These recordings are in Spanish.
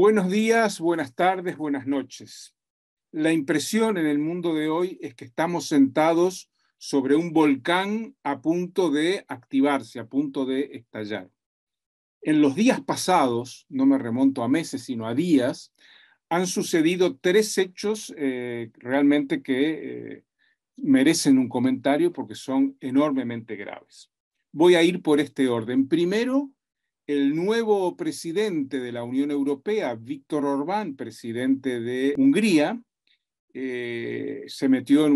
Buenos días, buenas tardes, buenas noches. La impresión en el mundo de hoy es que estamos sentados sobre un volcán a punto de activarse, a punto de estallar. En los días pasados, no me remonto a meses, sino a días, han sucedido tres hechos eh, realmente que eh, merecen un comentario porque son enormemente graves. Voy a ir por este orden. Primero, el nuevo presidente de la Unión Europea, Víctor Orbán, presidente de Hungría, eh, se metió en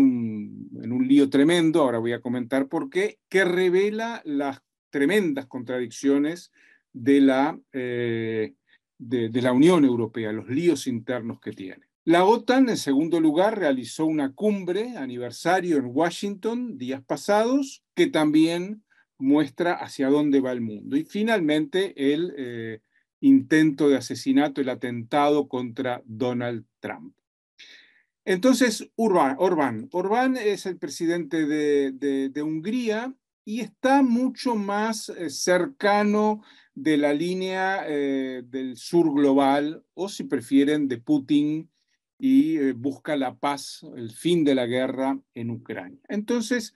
un, lío tremendo, ahora voy a comentar por qué, que revela las tremendas contradicciones de la, eh, de la Unión Europea, los líos internos que tiene. La OTAN, en segundo lugar, realizó una cumbre aniversario en Washington días pasados, que también muestra hacia dónde va el mundo. Y finalmente el eh, intento de asesinato, el atentado contra Donald Trump. Entonces, Orbán. Orbán es el presidente de, Hungría y está mucho más eh, cercano de la línea eh, del sur global, o si prefieren, de Putin, y busca la paz, el fin de la guerra en Ucrania. Entonces,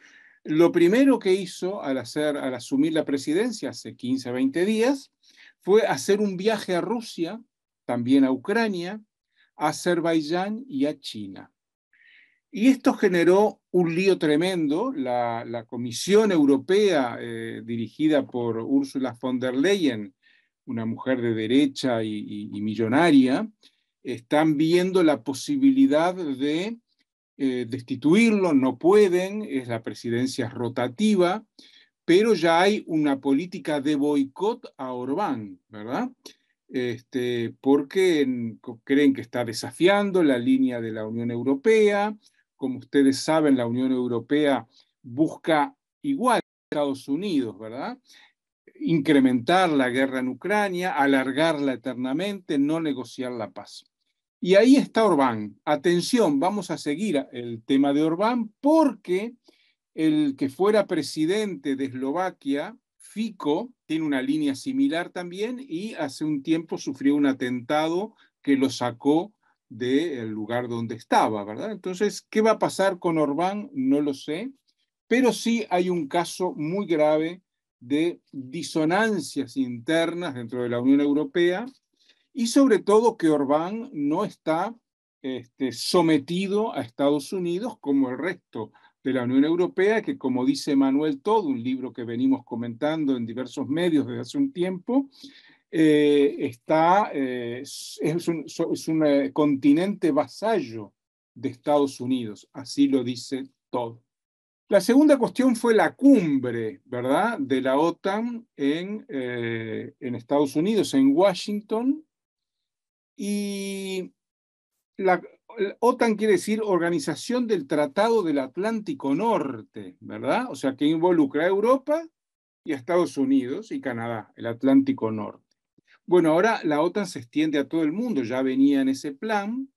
lo primero que hizo al, hacer, al asumir la presidencia hace 15, 20 días fue hacer un viaje a Rusia, también a Ucrania, a Azerbaiyán y a China. Y esto generó un lío tremendo. La, Comisión Europea, eh, dirigida por Ursula von der Leyen, una mujer de derecha y millonaria, están viendo la posibilidad de eh, destituirlo, no pueden, es la presidencia rotativa, pero ya hay una política de boicot a Orbán, ¿verdad? Este, porque creen que está desafiando la línea de la Unión Europea. Como ustedes saben, la Unión Europea busca igual Estados Unidos, ¿verdad? Incrementar la guerra en Ucrania, alargarla eternamente, no negociar la paz. Y ahí está Orbán. Atención, vamos a seguir el tema de Orbán porque el que fuera presidente de Eslovaquia, Fico, tiene una línea similar también y hace un tiempo sufrió un atentado que lo sacó del lugar donde estaba, ¿verdad? Entonces, ¿qué va a pasar con Orbán? No lo sé, pero sí hay un caso muy grave de disonancias internas dentro de la Unión Europea y sobre todo que Orbán no está este, sometido a Estados Unidos como el resto de la Unión Europea, que como dice Manuel Todo, un libro que venimos comentando en diversos medios desde hace un tiempo, eh, está, eh, es un, eh, continente vasallo de Estados Unidos, así lo dice Todo. La segunda cuestión fue la cumbre, ¿verdad?, de la OTAN en, en Estados Unidos, en Washington, y la, OTAN quiere decir Organización del Tratado del Atlántico Norte, ¿verdad? O sea, que involucra a Europa y a Estados Unidos y Canadá, el Atlántico Norte. Bueno, ahora la OTAN se extiende a todo el mundo, ya venía en ese plan.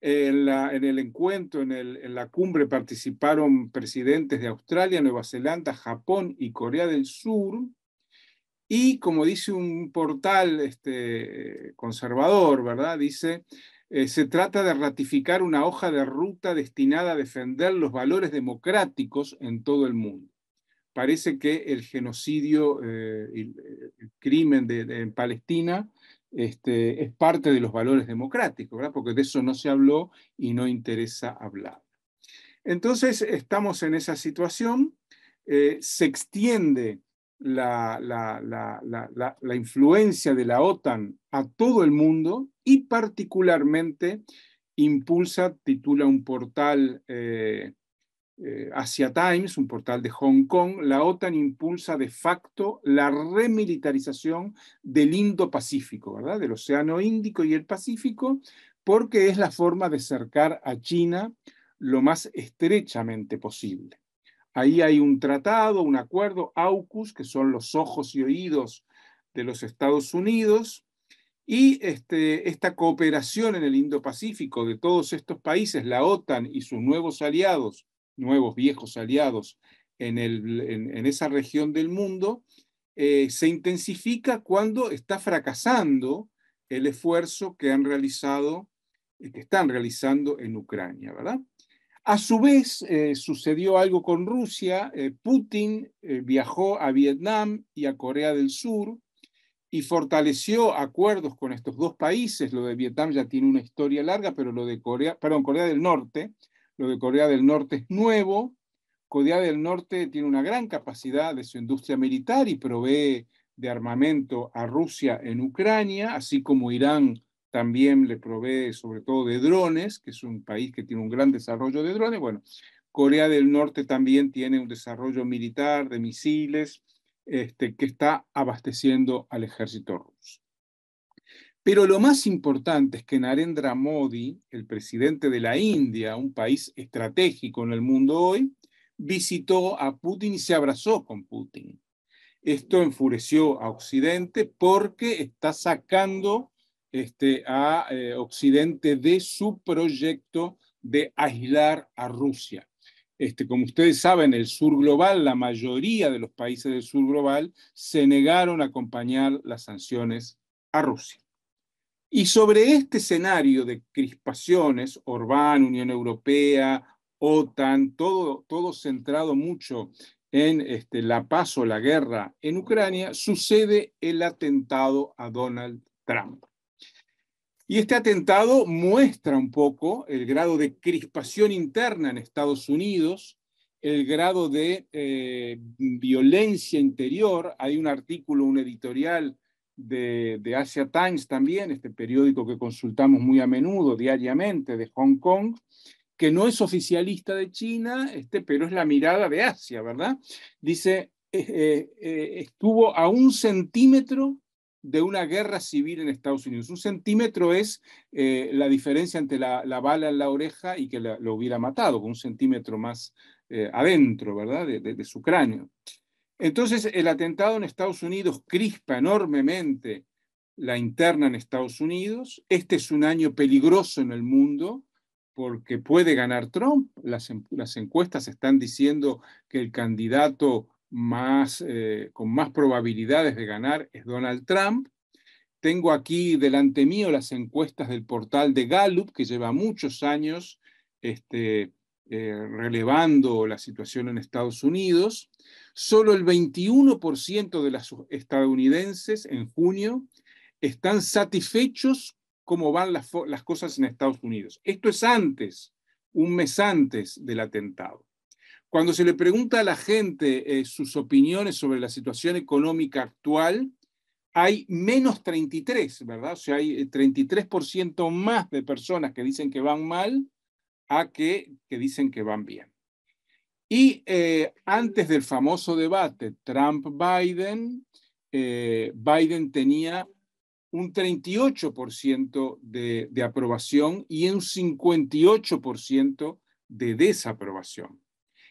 En, el encuentro, en la cumbre participaron presidentes de Australia, Nueva Zelanda, Japón y Corea del Sur. Y como dice un portal este, conservador, ¿verdad? Dice, eh, se trata de ratificar una hoja de ruta destinada a defender los valores democráticos en todo el mundo. Parece que el genocidio, eh, y eh, el, crimen en Palestina este, es parte de los valores democráticos, ¿verdad? porque de eso no se habló y no interesa hablar. Entonces, estamos en esa situación. se extiende la, influencia de la OTAN a todo el mundo y particularmente impulsa, titula un portal eh, eh, Asia Times, un portal de Hong Kong, la OTAN impulsa de facto la remilitarización del Indo-Pacífico, ¿verdad? Del Océano Índico y el Pacífico, porque es la forma de cercar a China lo más estrechamente posible. Ahí hay un tratado, un acuerdo, AUKUS, que son los ojos y oídos de los Estados Unidos, y este, esta cooperación en el Indo-Pacífico de todos estos países, la OTAN y sus nuevos aliados, nuevos viejos aliados en, esa región del mundo, eh, se intensifica cuando está fracasando el esfuerzo que han realizado, que están realizando en Ucrania, ¿verdad? A su vez, eh, sucedió algo con Rusia. Eh, Putin eh, viajó a Vietnam y a Corea del Sur y fortaleció acuerdos con estos dos países. Lo de Vietnam ya tiene una historia larga, pero lo de Corea, perdón, Corea del Norte, lo de Corea del Norte es nuevo. Corea del Norte tiene una gran capacidad de su industria militar y provee de armamento a Rusia en Ucrania, así como Irán también le provee sobre todo de drones, que es un país que tiene un gran desarrollo de drones. Bueno, Corea del Norte también tiene un desarrollo militar de misiles este, que está abasteciendo al ejército ruso. Pero lo más importante es que Narendra Modi, el presidente de la India, un país estratégico en el mundo hoy, visitó a Putin y se abrazó con Putin. Esto enfureció a Occidente porque está sacando este, a eh, Occidente de su proyecto de aislar a Rusia. Este, como ustedes saben, el sur global, la mayoría de los países del sur global se negaron a acompañar las sanciones a Rusia. Y sobre este escenario de crispaciones, Orbán, Unión Europea, OTAN, todo, todo centrado mucho en este, la paz o la guerra en Ucrania, sucede el atentado a Donald Trump. Y este atentado muestra un poco el grado de crispación interna en Estados Unidos, el grado de eh, violencia interior. Hay un artículo, un editorial de, Asia Times también, este periódico que consultamos muy a menudo, diariamente, de Hong Kong, que no es oficialista de China, este, pero es la mirada de Asia, ¿verdad? Dice, eh, eh, estuvo a un centímetro de una guerra civil en Estados Unidos. Un centímetro es eh, la diferencia entre la, bala en la oreja y que lo hubiera matado, con un centímetro más eh, adentro, ¿verdad?, de, su cráneo. Entonces, el atentado en Estados Unidos crispa enormemente la interna en Estados Unidos. Este es un año peligroso en el mundo porque puede ganar Trump. Las, las encuestas están diciendo que el candidato eh, con más probabilidades de ganar es Donald Trump. Tengo aquí delante mío las encuestas del portal de Gallup, que lleva muchos años este, eh, relevando la situación en Estados Unidos. Solo el 21% de los estadounidenses en junio están satisfechos cómo van las cosas en Estados Unidos. Esto es antes, un mes antes del atentado. Cuando se le pregunta a la gente eh, sus opiniones sobre la situación económica actual, hay menos 33, ¿verdad? O sea, hay 33% eh, más de personas que dicen que van mal a que, dicen que van bien. Y eh, antes del famoso debate Trump-Biden, Biden tenía un 38% de, de aprobación y un 58% de desaprobación.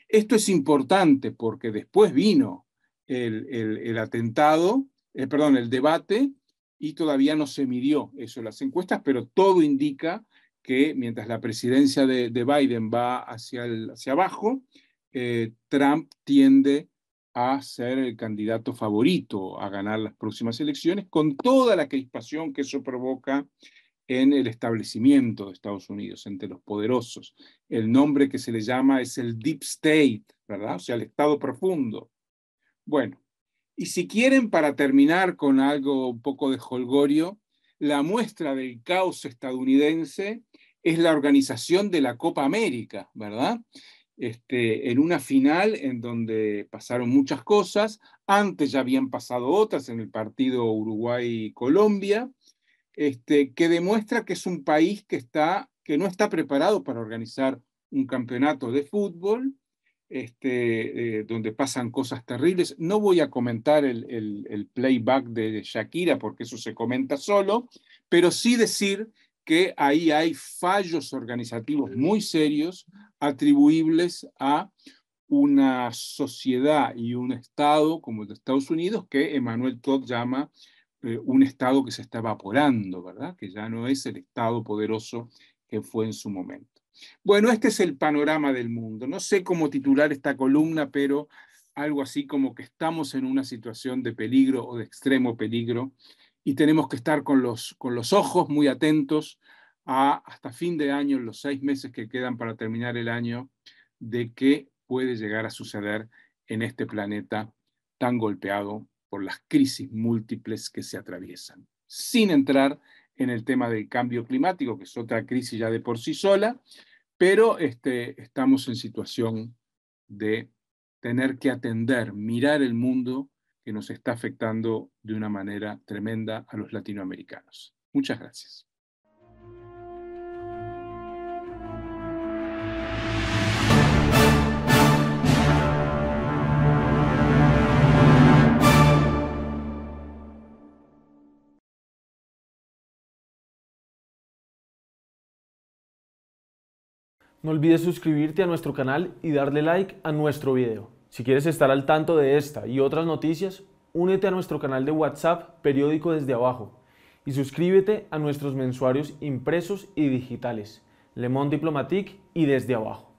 Esto es importante porque después vino el, atentado, eh, perdón, el debate y todavía no se midió eso en las encuestas, pero todo indica que mientras la presidencia de, Biden va hacia, hacia abajo, eh, Trump tiende a ser el candidato favorito a ganar las próximas elecciones, con toda la crispación que eso provoca en el establecimiento de Estados Unidos, entre los poderosos. El nombre que se le llama es el Deep State, ¿verdad? O sea, el Estado profundo. Bueno, y si quieren, para terminar con algo un poco de holgorio, la muestra del caos estadounidense es la organización de la Copa América, ¿verdad? Este, en una final en donde pasaron muchas cosas, antes ya habían pasado otras en el partido Uruguay-Colombia, este, que demuestra que es un país que, está, que no está preparado para organizar un campeonato de fútbol, este, eh, donde pasan cosas terribles. No voy a comentar el, el playback de Shakira porque eso se comenta solo, pero sí decir que ahí hay fallos organizativos muy serios atribuibles a una sociedad y un Estado como el de Estados Unidos que Emmanuel Todd llama eh, un Estado que se está evaporando, ¿verdad? Que ya no es el Estado poderoso que fue en su momento. Bueno, este es el panorama del mundo. No sé cómo titular esta columna, pero algo así como que estamos en una situación de peligro o de extremo peligro y tenemos que estar con los, con los ojos muy atentos a, hasta fin de año, los seis meses que quedan para terminar el año, de qué puede llegar a suceder en este planeta tan golpeado por las crisis múltiples que se atraviesan, sin entrar en el tema del cambio climático, que es otra crisis ya de por sí sola, pero este, estamos en situación de tener que atender, mirar el mundo que nos está afectando de una manera tremenda a los latinoamericanos. Muchas gracias. No olvides suscribirte a nuestro canal y darle like a nuestro video. Si quieres estar al tanto de esta y otras noticias, únete a nuestro canal de WhatsApp Periódico desde abajo y suscríbete a nuestros mensuarios impresos y digitales, Le Monde Diplomatique y desde abajo.